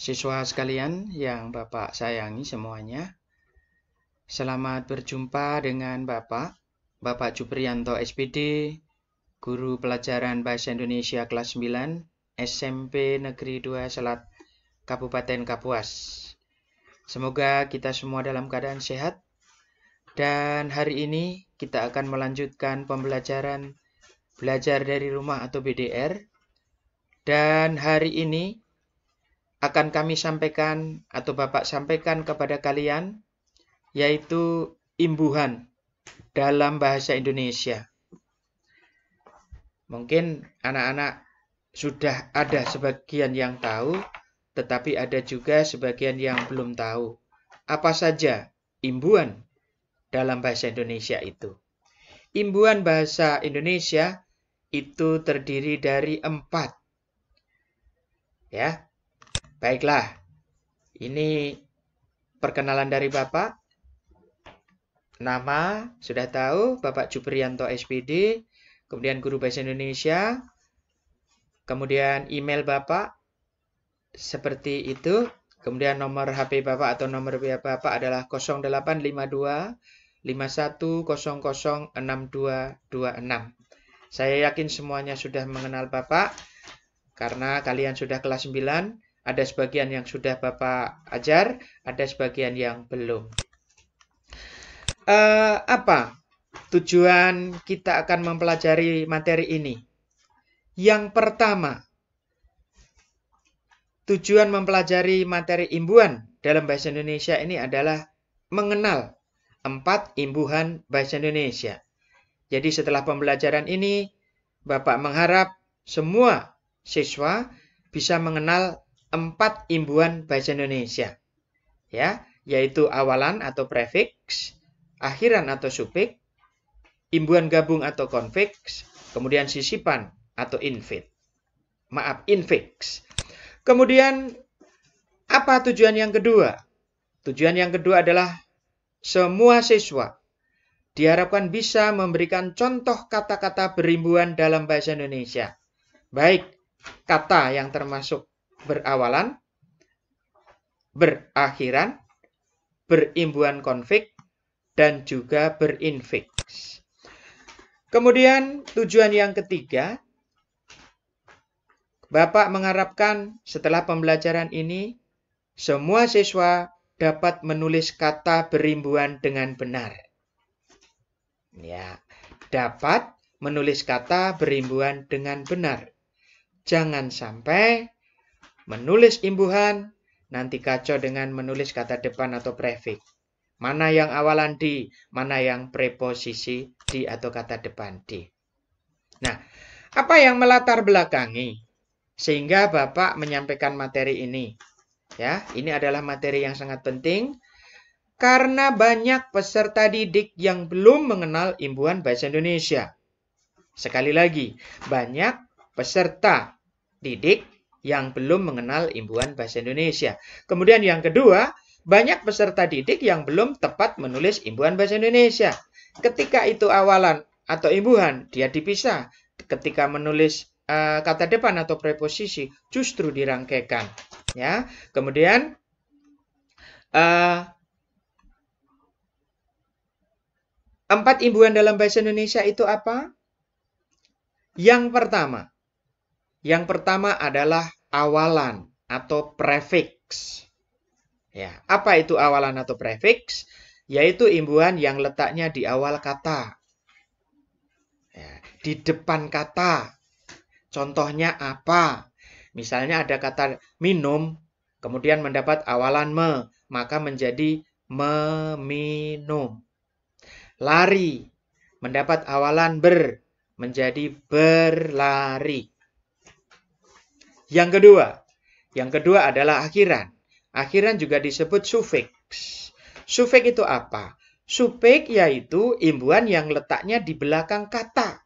Siswa sekalian yang Bapak sayangi semuanya, selamat berjumpa dengan Bapak, Bapak Juprianto SPD, Guru Pelajaran Bahasa Indonesia kelas 9, SMP Negeri 2 Selat, Kabupaten Kapuas. Semoga kita semua dalam keadaan sehat, dan hari ini kita akan melanjutkan pembelajaran Belajar dari Rumah atau BDR, dan hari ini akan kami sampaikan atau Bapak sampaikan kepada kalian yaitu imbuhan dalam bahasa Indonesia. Mungkin anak-anak sudah ada sebagian yang tahu, tetapi ada juga sebagian yang belum tahu. Apa saja imbuhan dalam bahasa Indonesia itu? imbuhan bahasa Indonesia itu terdiri dari empat. Ya, Baiklah, ini perkenalan dari Bapak. Nama sudah tahu, Bapak Jubrianto SPD, kemudian Guru Bahasa Indonesia, kemudian email Bapak seperti itu, kemudian nomor HP Bapak atau nomor WA Bapak adalah 0852 6226 Saya yakin semuanya sudah mengenal Bapak karena kalian sudah kelas 9 ada sebagian yang sudah Bapak ajar, ada sebagian yang belum. Uh, apa tujuan kita akan mempelajari materi ini? Yang pertama, tujuan mempelajari materi imbuhan dalam bahasa Indonesia ini adalah mengenal empat imbuhan bahasa Indonesia. Jadi setelah pembelajaran ini, Bapak mengharap semua siswa bisa mengenal empat imbuan bahasa Indonesia. Ya, yaitu awalan atau prefix, akhiran atau supik, imbuan gabung atau konfiks, kemudian sisipan atau infix. Maaf, infix. Kemudian apa tujuan yang kedua? Tujuan yang kedua adalah semua siswa diharapkan bisa memberikan contoh kata-kata berimbuan dalam bahasa Indonesia. Baik kata yang termasuk berawalan, berakhiran, berimbuan konflik, dan juga berinfix. Kemudian tujuan yang ketiga, Bapak mengharapkan setelah pembelajaran ini, semua siswa dapat menulis kata berimbuan dengan benar. Ya, dapat menulis kata berimbuan dengan benar. Jangan sampai Menulis imbuhan nanti kacau dengan menulis kata depan atau prefix. Mana yang awalan di, mana yang preposisi di atau kata depan di. Nah, apa yang melatar belakangi sehingga Bapak menyampaikan materi ini? Ya, ini adalah materi yang sangat penting karena banyak peserta didik yang belum mengenal imbuhan bahasa Indonesia. Sekali lagi, banyak peserta didik yang belum mengenal imbuhan bahasa Indonesia. Kemudian yang kedua, banyak peserta didik yang belum tepat menulis imbuhan bahasa Indonesia. Ketika itu awalan atau imbuhan, dia dipisah. Ketika menulis uh, kata depan atau preposisi, justru dirangkaikan. Ya, kemudian uh, empat imbuhan dalam bahasa Indonesia itu apa? Yang pertama, yang pertama adalah awalan atau prefix. Ya, apa itu awalan atau prefix? Yaitu imbuhan yang letaknya di awal kata. Ya, di depan kata. Contohnya apa? Misalnya ada kata minum, kemudian mendapat awalan me, maka menjadi meminum. Lari, mendapat awalan ber, menjadi berlari. Yang kedua, yang kedua adalah akhiran. Akhiran juga disebut sufix. Sufik itu apa? Sufik yaitu imbuhan yang letaknya di belakang kata.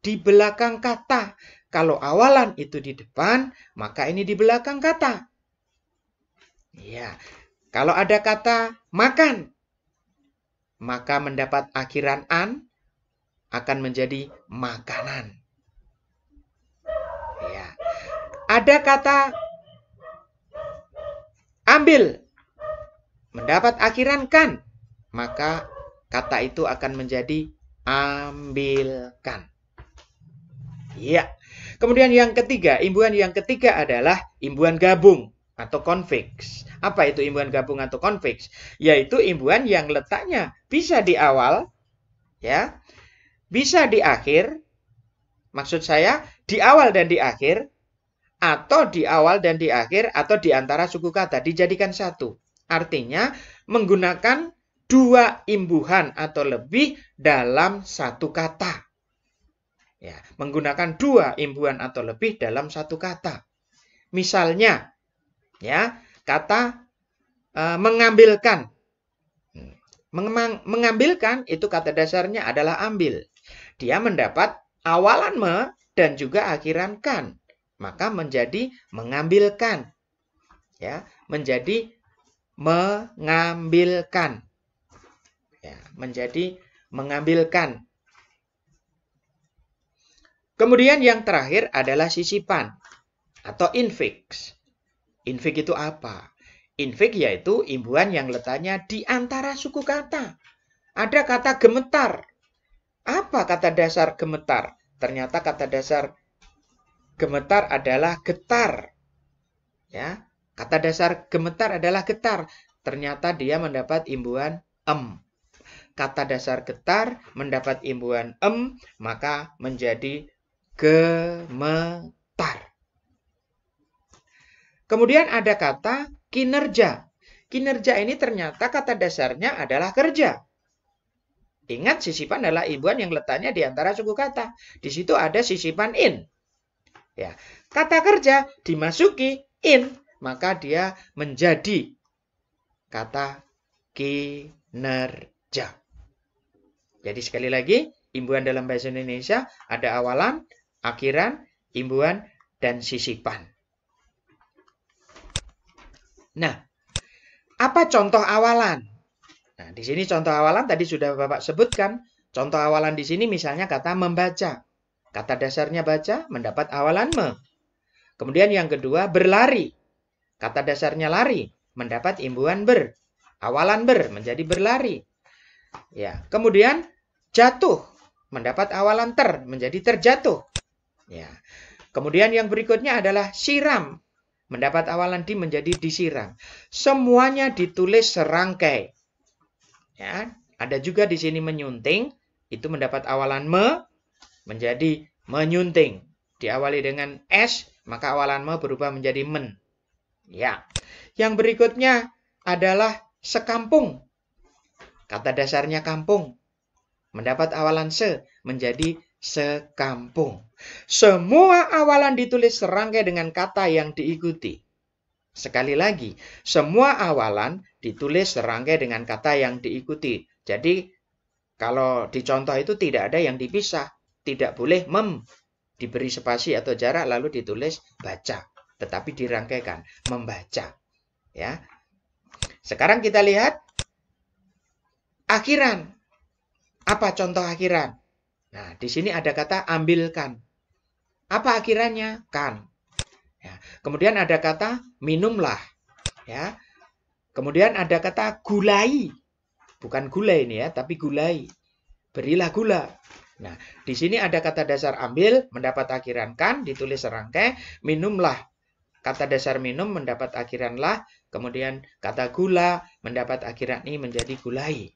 Di belakang kata. Kalau awalan itu di depan, maka ini di belakang kata. Ya. Kalau ada kata makan, maka mendapat akhiran an akan menjadi makanan. ada kata ambil mendapat akhiran kan, maka kata itu akan menjadi ambilkan. Ya. Kemudian yang ketiga, imbuhan yang ketiga adalah imbuhan gabung atau konfiks. Apa itu imbuhan gabung atau konfiks? Yaitu imbuhan yang letaknya bisa di awal, ya, bisa di akhir. Maksud saya di awal dan di akhir atau di awal dan di akhir atau di antara suku kata dijadikan satu. Artinya menggunakan dua imbuhan atau lebih dalam satu kata. Ya, menggunakan dua imbuhan atau lebih dalam satu kata. Misalnya, ya, kata e, mengambilkan. mengambilkan itu kata dasarnya adalah ambil. Dia mendapat awalan me dan juga akhiran kan maka menjadi mengambilkan ya menjadi mengambilkan ya menjadi mengambilkan kemudian yang terakhir adalah sisipan atau infix. Infix itu apa Infix yaitu imbuhan yang letaknya di antara suku kata ada kata gemetar apa kata dasar gemetar ternyata kata dasar gemetar adalah getar. Ya, kata dasar gemetar adalah getar. Ternyata dia mendapat imbuhan em. Kata dasar getar mendapat imbuhan em, maka menjadi gemetar. Kemudian ada kata kinerja. Kinerja ini ternyata kata dasarnya adalah kerja. Ingat sisipan adalah imbuhan yang letaknya di antara suku kata. Di situ ada sisipan in. Ya, kata kerja dimasuki in, maka dia menjadi kata kinerja. Jadi sekali lagi, imbuhan dalam bahasa Indonesia ada awalan, akhiran, imbuhan, dan sisipan. Nah, apa contoh awalan? Nah, di sini contoh awalan tadi sudah Bapak sebutkan. Contoh awalan di sini misalnya kata membaca. Kata dasarnya baca mendapat awalan me. Kemudian yang kedua berlari. Kata dasarnya lari mendapat imbuhan ber. Awalan ber menjadi berlari. Ya, kemudian jatuh mendapat awalan ter menjadi terjatuh. Ya. Kemudian yang berikutnya adalah siram mendapat awalan di menjadi disiram. Semuanya ditulis serangkai. Ya, ada juga di sini menyunting itu mendapat awalan me menjadi menyunting. Diawali dengan S, maka awalan me berubah menjadi men. Ya. Yang berikutnya adalah sekampung. Kata dasarnya kampung. Mendapat awalan se menjadi sekampung. Semua awalan ditulis serangkai dengan kata yang diikuti. Sekali lagi, semua awalan ditulis serangkai dengan kata yang diikuti. Jadi, kalau dicontoh itu tidak ada yang dipisah tidak boleh mem diberi spasi atau jarak lalu ditulis baca, tetapi dirangkaikan membaca. Ya. Sekarang kita lihat akhiran. Apa contoh akhiran? Nah, di sini ada kata ambilkan. Apa akhirannya? Kan. Ya. Kemudian ada kata minumlah. Ya. Kemudian ada kata gulai. Bukan gula ini ya, tapi gulai. Berilah gula. Nah, di sini ada kata dasar ambil, mendapat akhiran kan, ditulis serangkai, minumlah. Kata dasar minum mendapat akhiran lah, kemudian kata gula mendapat akhiran ini menjadi gulai.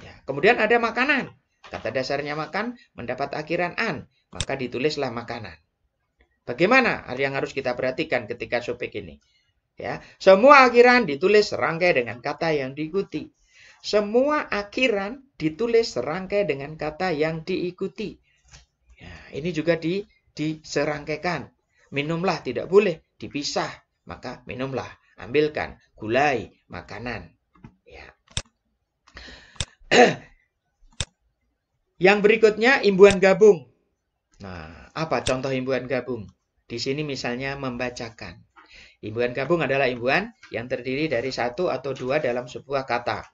Ya. Kemudian ada makanan. Kata dasarnya makan mendapat akhiran an, maka ditulislah makanan. Bagaimana yang harus kita perhatikan ketika sopik ini? Ya, semua akhiran ditulis serangkai dengan kata yang diikuti. Semua akhiran ditulis serangkai dengan kata yang diikuti. Ya, ini juga di, diserangkaikan. Minumlah tidak boleh, dipisah. Maka minumlah, ambilkan gulai, makanan. Ya. yang berikutnya imbuhan gabung. Nah, apa contoh imbuhan gabung? Di sini misalnya membacakan. Imbuhan gabung adalah imbuhan yang terdiri dari satu atau dua dalam sebuah kata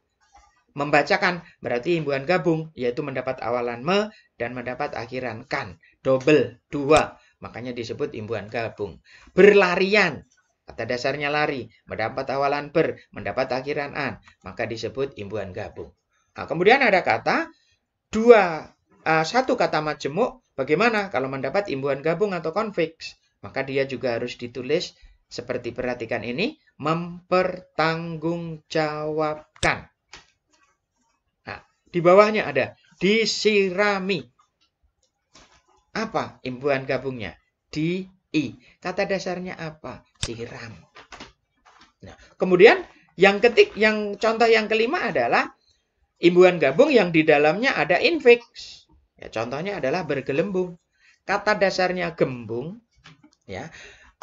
membacakan berarti imbuhan gabung yaitu mendapat awalan me dan mendapat akhiran kan double dua makanya disebut imbuhan gabung berlarian kata dasarnya lari mendapat awalan ber mendapat akhiran an maka disebut imbuhan gabung nah, kemudian ada kata dua uh, satu kata majemuk bagaimana kalau mendapat imbuhan gabung atau konfix maka dia juga harus ditulis seperti perhatikan ini mempertanggungjawabkan di bawahnya ada disirami. Apa imbuhan gabungnya? Di i. Kata dasarnya apa? Siram. Nah, kemudian yang ketik yang contoh yang kelima adalah imbuhan gabung yang di dalamnya ada infix. Ya, contohnya adalah bergelembung. Kata dasarnya gembung ya.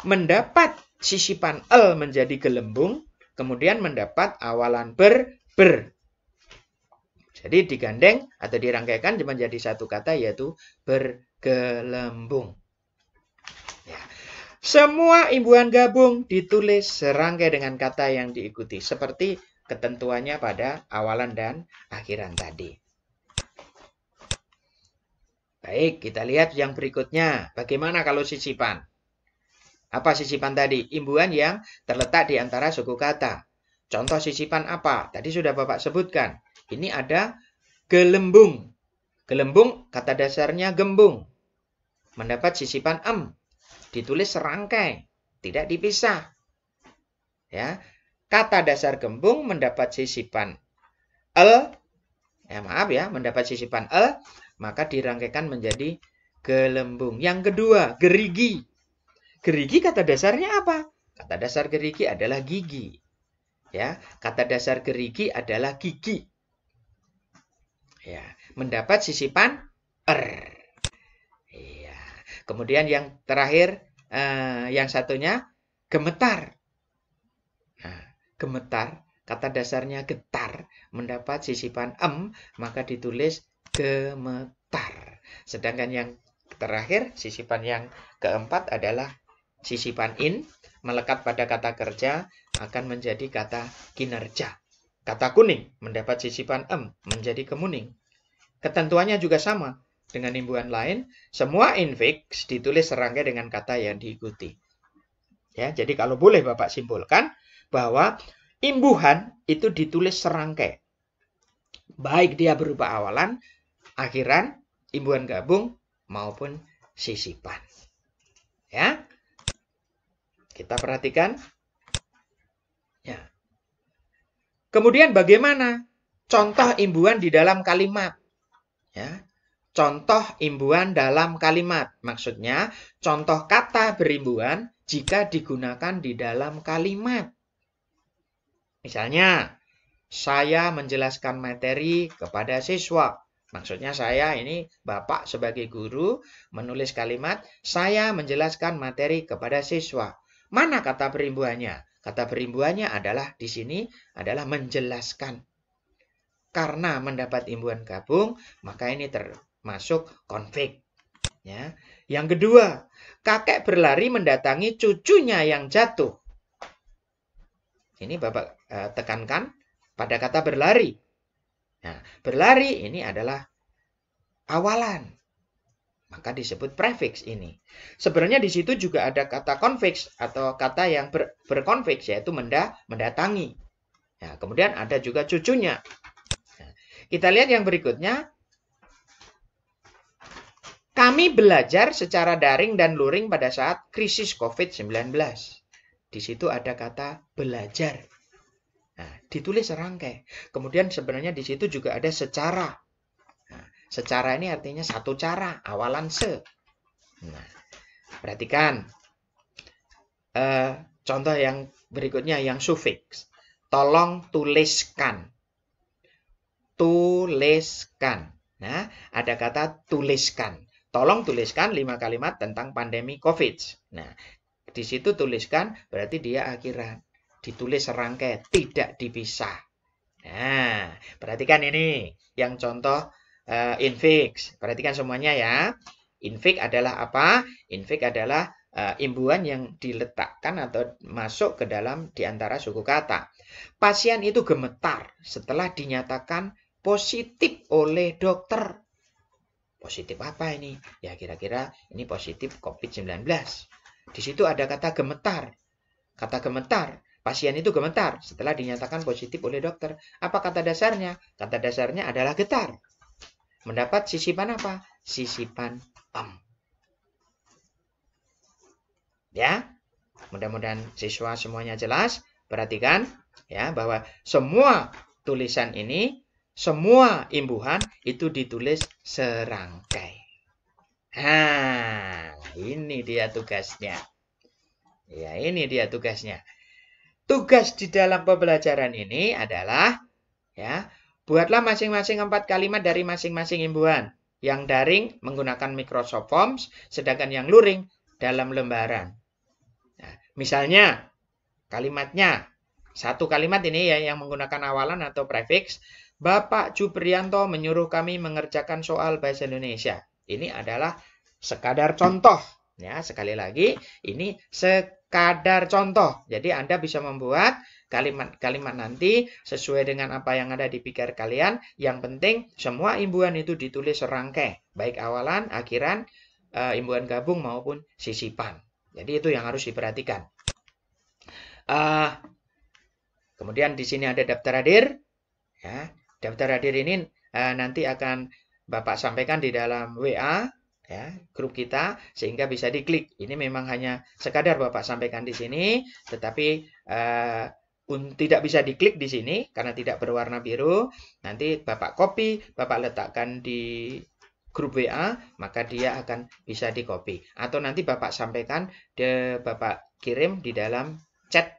Mendapat sisipan l menjadi gelembung, kemudian mendapat awalan ber ber jadi digandeng atau dirangkaikan menjadi satu kata yaitu bergelembung. Ya. Semua imbuhan gabung ditulis serangkai dengan kata yang diikuti seperti ketentuannya pada awalan dan akhiran tadi. Baik, kita lihat yang berikutnya. Bagaimana kalau sisipan? Apa sisipan tadi? Imbuhan yang terletak di antara suku kata. Contoh sisipan apa? Tadi sudah Bapak sebutkan. Ini ada gelembung. Gelembung kata dasarnya gembung. Mendapat sisipan em. Ditulis serangkai, tidak dipisah. Ya. Kata dasar gembung mendapat sisipan el. Ya, maaf ya, mendapat sisipan el, maka dirangkaikan menjadi gelembung. Yang kedua, gerigi. Gerigi kata dasarnya apa? Kata dasar gerigi adalah gigi. Ya, kata dasar gerigi adalah gigi. Ya, mendapat sisipan er. Iya. Kemudian yang terakhir eh, yang satunya gemetar. Nah, gemetar kata dasarnya getar mendapat sisipan em maka ditulis gemetar. Sedangkan yang terakhir sisipan yang keempat adalah sisipan in melekat pada kata kerja akan menjadi kata kinerja. Kata kuning mendapat sisipan m menjadi kemuning. Ketentuannya juga sama. Dengan imbuhan lain, semua infix ditulis serangga dengan kata yang diikuti. Ya, jadi kalau boleh Bapak simpulkan bahwa imbuhan itu ditulis serangkai. Baik dia berupa awalan, akhiran, imbuhan gabung maupun sisipan. Ya. Kita perhatikan Kemudian bagaimana contoh imbuhan di dalam kalimat? Ya. Contoh imbuhan dalam kalimat. Maksudnya contoh kata berimbuhan jika digunakan di dalam kalimat. Misalnya, saya menjelaskan materi kepada siswa. Maksudnya saya ini Bapak sebagai guru menulis kalimat saya menjelaskan materi kepada siswa. Mana kata berimbuannya? Kata berimbuannya adalah di sini adalah menjelaskan. Karena mendapat imbuan gabung, maka ini termasuk konflik. Ya. Yang kedua, kakek berlari mendatangi cucunya yang jatuh. Ini Bapak eh, tekankan pada kata berlari. Nah, berlari ini adalah awalan maka disebut prefix ini. Sebenarnya di situ juga ada kata konfix atau kata yang ber, berkonfix yaitu menda, mendatangi. Nah, kemudian ada juga cucunya. Ya, kita lihat yang berikutnya. Kami belajar secara daring dan luring pada saat krisis COVID-19. Di situ ada kata belajar. Nah, ditulis rangkai. Kemudian sebenarnya di situ juga ada secara Secara ini artinya satu cara, awalan se. Nah, perhatikan. E, contoh yang berikutnya yang sufiks. Tolong tuliskan. Tuliskan. Nah, ada kata tuliskan. Tolong tuliskan lima kalimat tentang pandemi COVID. Nah, di situ tuliskan berarti dia akhiran. Ditulis rangkai, tidak dipisah. Nah, perhatikan ini yang contoh uh, infix. Perhatikan semuanya ya. Infix adalah apa? Infix adalah uh, eh, imbuhan yang diletakkan atau masuk ke dalam di antara suku kata. Pasien itu gemetar setelah dinyatakan positif oleh dokter. Positif apa ini? Ya kira-kira ini positif COVID-19. Di situ ada kata gemetar. Kata gemetar Pasien itu gemetar setelah dinyatakan positif oleh dokter. Apa kata dasarnya? Kata dasarnya adalah getar mendapat sisipan apa? Sisipan pem. Ya, mudah-mudahan siswa semuanya jelas. Perhatikan ya bahwa semua tulisan ini, semua imbuhan itu ditulis serangkai. Nah, ini dia tugasnya. Ya, ini dia tugasnya. Tugas di dalam pembelajaran ini adalah Buatlah masing-masing empat kalimat dari masing-masing imbuhan. Yang daring menggunakan Microsoft Forms, sedangkan yang luring dalam lembaran. Nah, misalnya, kalimatnya, satu kalimat ini ya yang menggunakan awalan atau prefix, Bapak Jubrianto menyuruh kami mengerjakan soal bahasa Indonesia. Ini adalah sekadar contoh. Ya, sekali lagi, ini sekadar contoh. Jadi Anda bisa membuat kalimat-kalimat nanti sesuai dengan apa yang ada di pikir kalian. Yang penting semua imbuhan itu ditulis serangkai, baik awalan, akhiran, eh, imbuhan gabung maupun sisipan. Jadi itu yang harus diperhatikan. Uh, kemudian di sini ada daftar hadir. Ya, daftar hadir ini uh, nanti akan Bapak sampaikan di dalam WA ya grup kita sehingga bisa diklik. Ini memang hanya sekadar Bapak sampaikan di sini, tetapi eh, tidak bisa diklik di sini karena tidak berwarna biru. Nanti Bapak copy, Bapak letakkan di grup WA, maka dia akan bisa di copy. Atau nanti Bapak sampaikan, de, Bapak kirim di dalam chat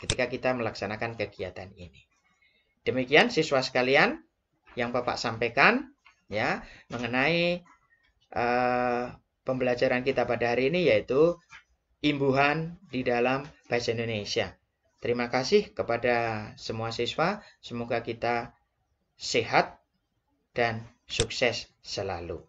ketika kita melaksanakan kegiatan ini. Demikian siswa sekalian yang Bapak sampaikan ya mengenai uh, pembelajaran kita pada hari ini yaitu imbuhan di dalam bahasa Indonesia. Terima kasih kepada semua siswa. Semoga kita sehat dan sukses selalu.